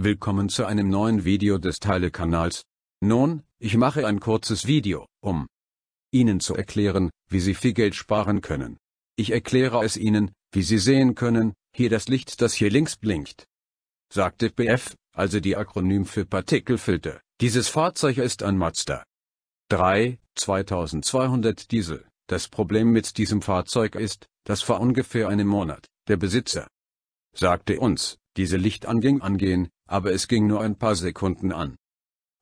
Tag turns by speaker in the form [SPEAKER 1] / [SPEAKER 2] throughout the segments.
[SPEAKER 1] Willkommen zu einem neuen Video des Teile-Kanals. Nun, ich mache ein kurzes Video, um Ihnen zu erklären, wie Sie viel Geld sparen können. Ich erkläre es Ihnen, wie Sie sehen können, hier das Licht, das hier links blinkt. Sagt DPF, also die Akronym für Partikelfilter, dieses Fahrzeug ist ein Mazda 3, 2200 Diesel. Das Problem mit diesem Fahrzeug ist, dass vor ungefähr einem Monat, der Besitzer sagte uns, diese Lichtanging angehen, aber es ging nur ein paar Sekunden an.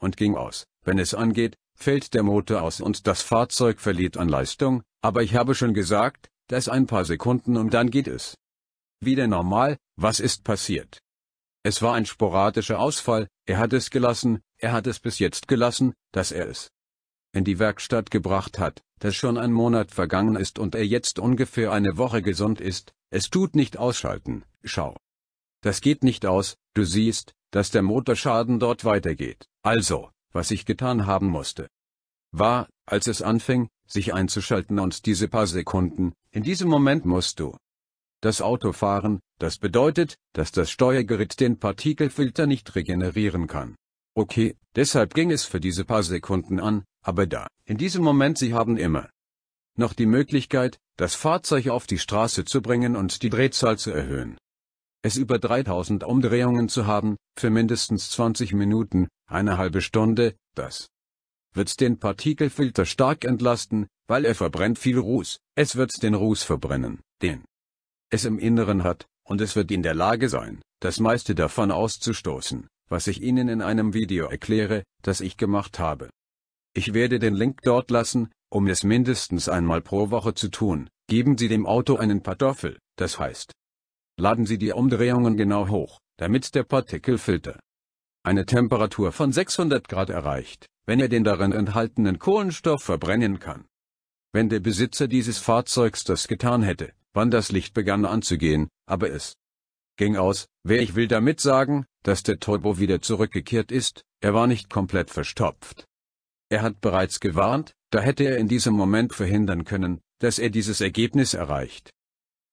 [SPEAKER 1] Und ging aus, wenn es angeht, fällt der Motor aus und das Fahrzeug verliert an Leistung, aber ich habe schon gesagt, das ein paar Sekunden und dann geht es. Wieder normal, was ist passiert? Es war ein sporadischer Ausfall, er hat es gelassen, er hat es bis jetzt gelassen, dass er es in die Werkstatt gebracht hat, dass schon ein Monat vergangen ist und er jetzt ungefähr eine Woche gesund ist, es tut nicht ausschalten, schau. Das geht nicht aus, du siehst, dass der Motorschaden dort weitergeht. Also, was ich getan haben musste, war, als es anfing, sich einzuschalten und diese paar Sekunden, in diesem Moment musst du das Auto fahren, das bedeutet, dass das Steuergerät den Partikelfilter nicht regenerieren kann. Okay, deshalb ging es für diese paar Sekunden an, aber da, in diesem Moment sie haben immer noch die Möglichkeit, das Fahrzeug auf die Straße zu bringen und die Drehzahl zu erhöhen es über 3000 Umdrehungen zu haben, für mindestens 20 Minuten, eine halbe Stunde, das wird den Partikelfilter stark entlasten, weil er verbrennt viel Ruß, es wird den Ruß verbrennen, den es im Inneren hat, und es wird in der Lage sein, das meiste davon auszustoßen, was ich Ihnen in einem Video erkläre, das ich gemacht habe. Ich werde den Link dort lassen, um es mindestens einmal pro Woche zu tun, geben Sie dem Auto einen Kartoffel, das heißt, laden Sie die Umdrehungen genau hoch, damit der Partikelfilter eine Temperatur von 600 Grad erreicht, wenn er den darin enthaltenen Kohlenstoff verbrennen kann. Wenn der Besitzer dieses Fahrzeugs das getan hätte, wann das Licht begann anzugehen, aber es ging aus, wer ich will damit sagen, dass der Turbo wieder zurückgekehrt ist, er war nicht komplett verstopft. Er hat bereits gewarnt, da hätte er in diesem Moment verhindern können, dass er dieses Ergebnis erreicht.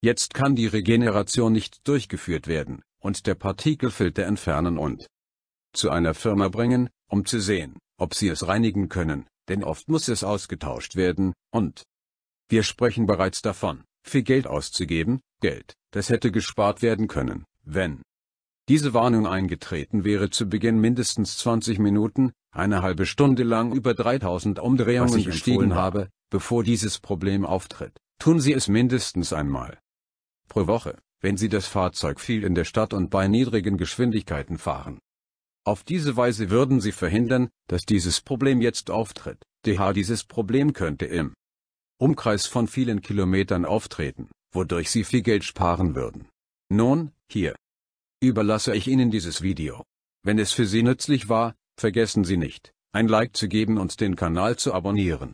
[SPEAKER 1] Jetzt kann die Regeneration nicht durchgeführt werden, und der Partikelfilter entfernen und zu einer Firma bringen, um zu sehen, ob sie es reinigen können, denn oft muss es ausgetauscht werden, und wir sprechen bereits davon, viel Geld auszugeben, Geld, das hätte gespart werden können, wenn diese Warnung eingetreten wäre zu Beginn mindestens 20 Minuten, eine halbe Stunde lang über 3000 Umdrehungen gestiegen habe, bevor dieses Problem auftritt. Tun Sie es mindestens einmal pro Woche, wenn sie das Fahrzeug viel in der Stadt und bei niedrigen Geschwindigkeiten fahren. Auf diese Weise würden sie verhindern, dass dieses Problem jetzt auftritt. DH Dieses Problem könnte im Umkreis von vielen Kilometern auftreten, wodurch sie viel Geld sparen würden. Nun, hier überlasse ich Ihnen dieses Video. Wenn es für Sie nützlich war, vergessen Sie nicht, ein Like zu geben und den Kanal zu abonnieren.